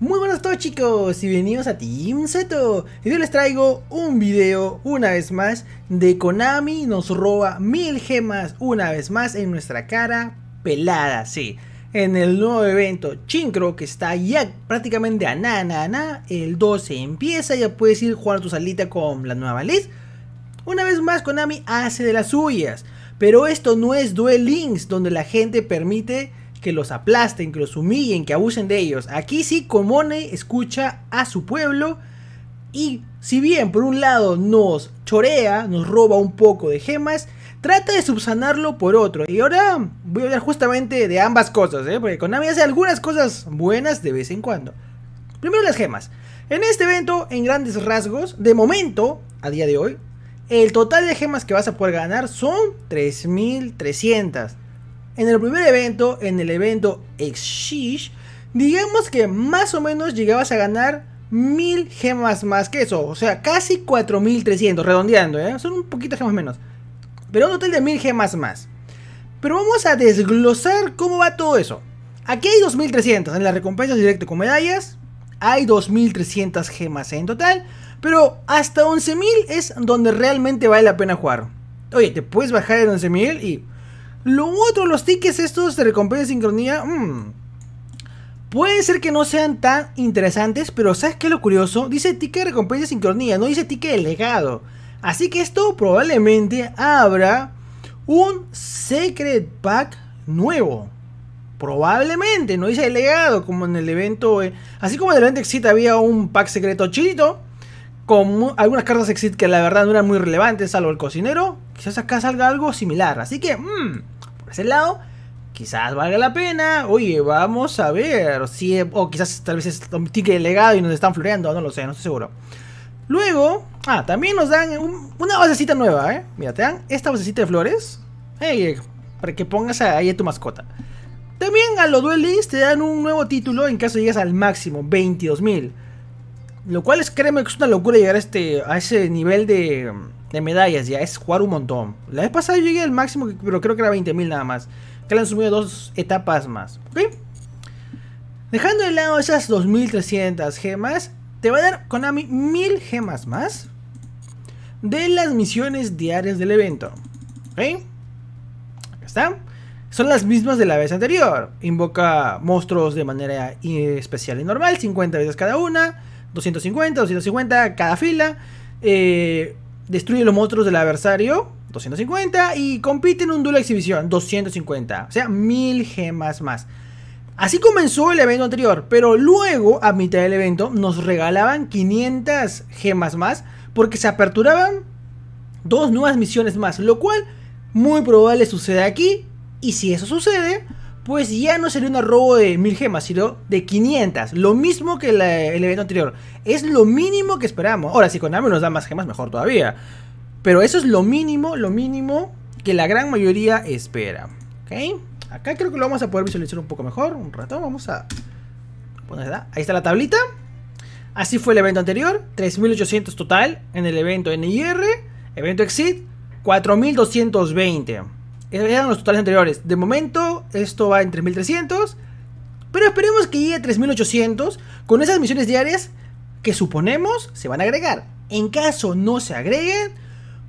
Muy buenas todos chicos y bienvenidos a Team Seto. Y hoy les traigo un video una vez más de Konami nos roba mil gemas una vez más en nuestra cara pelada, sí En el nuevo evento Chincro que está ya prácticamente a na na El 12 empieza, ya puedes ir jugando tu salita con la nueva Liz Una vez más Konami hace de las suyas Pero esto no es Duel Links donde la gente permite que los aplasten, que los humillen, que abusen de ellos. Aquí sí, Comone escucha a su pueblo y si bien por un lado nos chorea, nos roba un poco de gemas, trata de subsanarlo por otro. Y ahora voy a hablar justamente de ambas cosas, ¿eh? porque Konami hace algunas cosas buenas de vez en cuando. Primero las gemas. En este evento, en grandes rasgos, de momento, a día de hoy, el total de gemas que vas a poder ganar son 3.300. En el primer evento, en el evento Exchange, digamos que más o menos llegabas a ganar Mil gemas más que eso. O sea, casi 4300, redondeando, ¿eh? Son un poquito gemas menos. Pero un total de mil gemas más. Pero vamos a desglosar cómo va todo eso. Aquí hay 2300 en las recompensas directo con medallas. Hay 2300 gemas en total. Pero hasta 11000 es donde realmente vale la pena jugar. Oye, te puedes bajar en 11000 y lo otro, los tickets estos de recompensa sincronía. Mm, Puede ser que no sean tan interesantes, pero ¿sabes qué es lo curioso? Dice ticket de recompensa sincronía, no dice ticket de legado. Así que esto probablemente abra un Secret Pack nuevo. Probablemente, no dice legado, como en el evento. Eh, así como en el evento Exit había un pack secreto chilito, con algunas cartas Exit que la verdad no eran muy relevantes, salvo el cocinero quizás acá salga algo similar. Así que, mm, por ese lado, quizás valga la pena. Oye, vamos a ver. Si, o quizás tal vez es un ticket legado y nos están floreando. No lo sé, no estoy seguro. Luego, ah, también nos dan una basecita nueva, ¿eh? Mira, te dan esta basecita de flores. para que pongas ahí a tu mascota. También a los duelis te dan un nuevo título en caso llegues al máximo, 22.000. Lo cual es, créeme que es una locura llegar a, este, a ese nivel de, de medallas ya, es jugar un montón. La vez pasada llegué al máximo, pero creo que era 20.000 nada más. Que le han subido dos etapas más. ¿Ok? Dejando de lado esas 2.300 gemas, te va a dar Konami 1.000 gemas más de las misiones diarias del evento. ¿Ok? ¿Está? Son las mismas de la vez anterior. Invoca monstruos de manera eh, especial y normal, 50 veces cada una, 250, 250 cada fila. Eh, destruye los monstruos del adversario, 250, y compite en un duelo de exhibición, 250, o sea, 1000 gemas más. Así comenzó el evento anterior, pero luego, a mitad del evento, nos regalaban 500 gemas más, porque se aperturaban dos nuevas misiones más, lo cual muy probable sucede aquí, y si eso sucede, pues ya no sería un robo de mil gemas, sino de 500. Lo mismo que el evento anterior. Es lo mínimo que esperamos. Ahora, si Konami nos da más gemas, mejor todavía. Pero eso es lo mínimo, lo mínimo que la gran mayoría espera. ¿Ok? Acá creo que lo vamos a poder visualizar un poco mejor. Un rato, vamos a... Poner, ahí está la tablita. Así fue el evento anterior. 3.800 total en el evento NIR. Evento Exit, 4.220. Eran los totales anteriores. De momento, esto va en 3300. Pero esperemos que llegue a 3800 con esas misiones diarias que suponemos se van a agregar. En caso no se agreguen,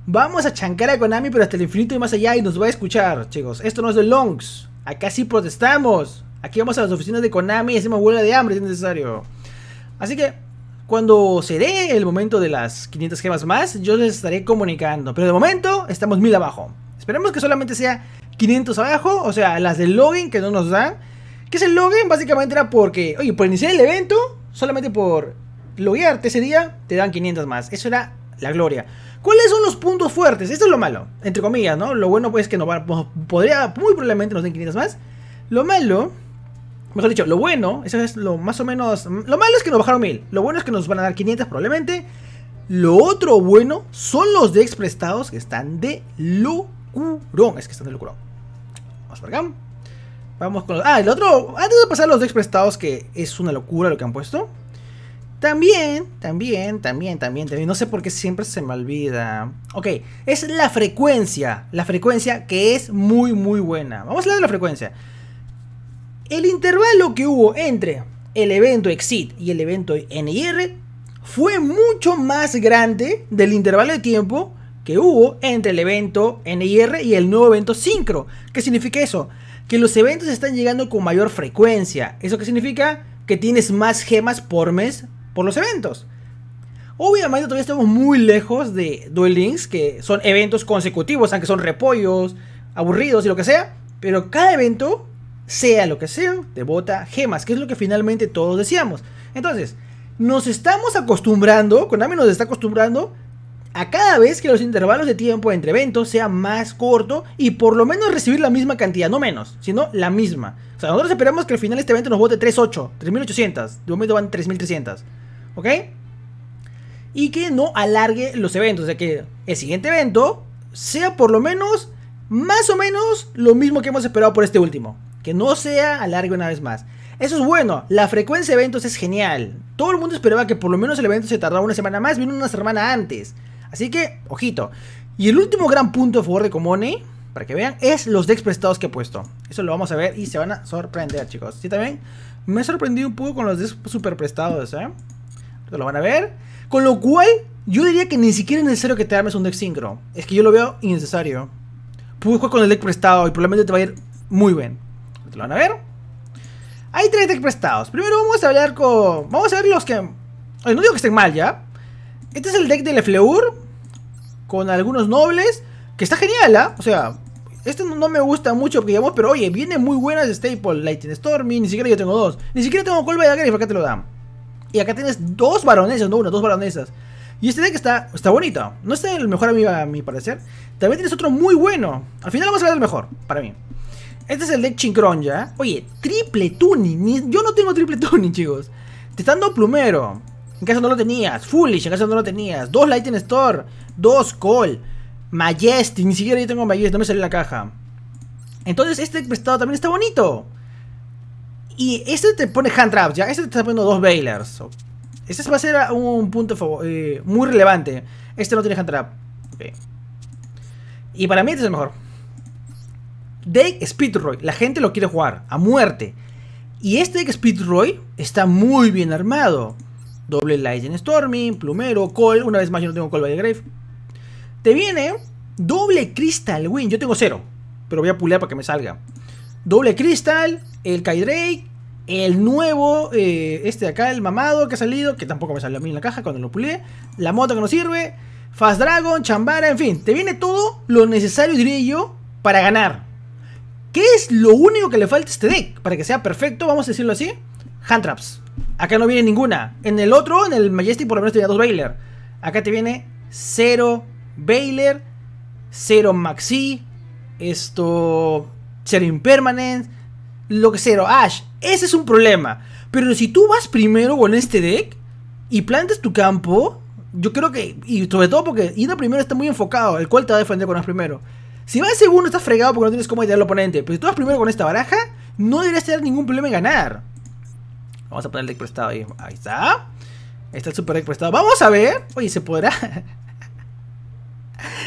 vamos a chancar a Konami, pero hasta el infinito y más allá y nos va a escuchar, chicos. Esto no es de Longs. Acá sí protestamos. Aquí vamos a las oficinas de Konami y hacemos huelga de hambre si es necesario. Así que cuando se dé el momento de las 500 gemas más, yo les estaré comunicando. Pero de momento estamos mil abajo. Esperemos que solamente sea 500 abajo, o sea, las del login que no nos dan. Que es el login? Básicamente era porque, oye, por iniciar el evento, solamente por loguearte ese día, te dan 500 más. Eso era la gloria. ¿Cuáles son los puntos fuertes? Esto es lo malo, entre comillas, ¿no? Lo bueno pues es que nos va, podría, muy probablemente nos den 500 más. Lo malo, mejor dicho, lo bueno, eso es lo más o menos, lo malo es que nos bajaron 1000, lo bueno es que nos van a dar 500 probablemente. Lo otro bueno son los de prestados que están de locurón, es que están de locurón. Vamos acá. Vamos con los... Ah, el otro... Antes de pasar los decks prestados, que es una locura lo que han puesto. También, también, también, también, también. No sé por qué siempre se me olvida. Ok, es la frecuencia. La frecuencia que es muy, muy buena. Vamos a hablar de la frecuencia. El intervalo que hubo entre el evento Exit y el evento NIR fue mucho más grande del intervalo de tiempo que hubo entre el evento NIR y el nuevo evento Syncro. ¿Qué significa eso? Que los eventos están llegando con mayor frecuencia. ¿Eso qué significa? Que tienes más gemas por mes por los eventos. Obviamente todavía estamos muy lejos de Duel Links, que son eventos consecutivos, aunque son repollos, aburridos y lo que sea. Pero cada evento, sea lo que sea, te bota gemas, que es lo que finalmente todos decíamos. Entonces, nos estamos acostumbrando, Konami nos está acostumbrando a cada vez que los intervalos de tiempo entre eventos sea más corto y por lo menos recibir la misma cantidad, no menos, sino la misma. O sea, nosotros esperamos que al final este evento nos vote 3.8, 3.800, de momento van 3.300, ¿ok? Y que no alargue los eventos, o sea que el siguiente evento sea por lo menos, más o menos, lo mismo que hemos esperado por este último. Que no sea alargue una vez más. Eso es bueno, la frecuencia de eventos es genial. Todo el mundo esperaba que por lo menos el evento se tardara una semana más, vino una semana antes. Así que, ojito. Y el último gran punto a favor de Comone, para que vean, es los decks prestados que he puesto. Eso lo vamos a ver y se van a sorprender, chicos. Sí, también me he sorprendido un poco con los decks super prestados, ¿eh? Lo van a ver. Con lo cual, yo diría que ni siquiera es necesario que te armes un deck sincro. Es que yo lo veo innecesario. Puedes jugar con el deck prestado y probablemente te va a ir muy bien. lo van a ver. Hay tres decks prestados. Primero vamos a hablar con... Vamos a ver los que... no digo que estén mal, ¿ya? Este es el deck de Lefleur con algunos nobles, que está genial, ¿ah? O sea, este no me gusta mucho, Porque digamos, pero oye, viene muy buena buenas Staple, Lightning storm, ni siquiera yo tengo dos. Ni siquiera tengo Colva de Agarifa. acá te lo dan. Y acá tienes dos baronesas, no una, dos varonesas... Y este deck está, está bonito. No es el mejor a mi, a mi parecer. También tienes otro muy bueno. Al final vamos a ver el mejor, para mí. Este es el deck Chincron ya. Oye, triple tuning. yo no tengo triple tuning, chicos. Te están dando plumero. En caso no lo tenías. Foolish, en caso no lo tenías. Dos Lightning Store. Dos Call, majesty ni siquiera yo tengo Majestic, no me salió la caja. Entonces este prestado también está bonito. Y este te pone hand Trap ya, este te está poniendo dos bailers. Este va a ser un punto eh, muy relevante. Este no tiene hand trap. Y para mí este es el mejor. Deck Speedroy, la gente lo quiere jugar a muerte. Y este deck Speedroy está muy bien armado. Doble Lightning Storming, Plumero, Call. Una vez más, yo no tengo Call by Grave. Te viene doble cristal Win. Yo tengo cero, pero voy a pulear para que me salga. Doble cristal el Kydrake, el nuevo, eh, este de acá, el mamado que ha salido, que tampoco me salió a mí en la caja cuando lo puleé. La moto que no sirve, Fast Dragon, Chambara, en fin. Te viene todo lo necesario, diría yo, para ganar. ¿Qué es lo único que le falta a este deck? Para que sea perfecto, vamos a decirlo así. Hand Traps. Acá no viene ninguna. En el otro, en el Majestic, por lo menos tenía dos Bailer. Acá te viene cero Baylor, Zero Maxi, esto, Zero Impermanent, lo que cero Ash. Ese es un problema. Pero si tú vas primero con este deck y plantas tu campo, yo creo que, y sobre todo porque Yendo primero está muy enfocado, el cual te va a defender con vas primero. Si vas segundo, estás fregado porque no tienes cómo ayudar al oponente. Pero si tú vas primero con esta baraja, no deberías tener ningún problema en ganar. Vamos a poner el deck prestado ahí. Ahí está. está el super deck prestado. Vamos a ver. Oye, ¿se podrá?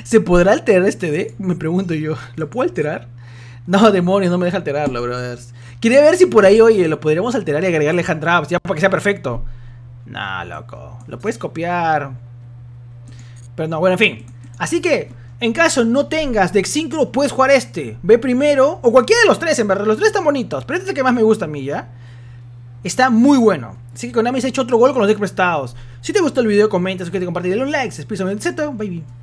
¿Se podrá alterar este D? Me pregunto yo. ¿Lo puedo alterar? No, demonios, no me deja alterarlo, brothers. Quería ver si por ahí, oye, lo podríamos alterar y agregarle hand drops. ya para que sea perfecto. No, loco. Lo puedes copiar. Pero no, bueno, en fin. Así que, en caso no tengas deck synchro, puedes jugar este. Ve primero, o cualquiera de los tres, en verdad. Los tres están bonitos, pero este es el que más me gusta a mí, ¿ya? Está muy bueno. Así que Konami se ha hecho otro gol con los decks prestados. Si te gustó el video, comenta, suscríbete, comparte dale un like. Se despide, etc. Bye, bye.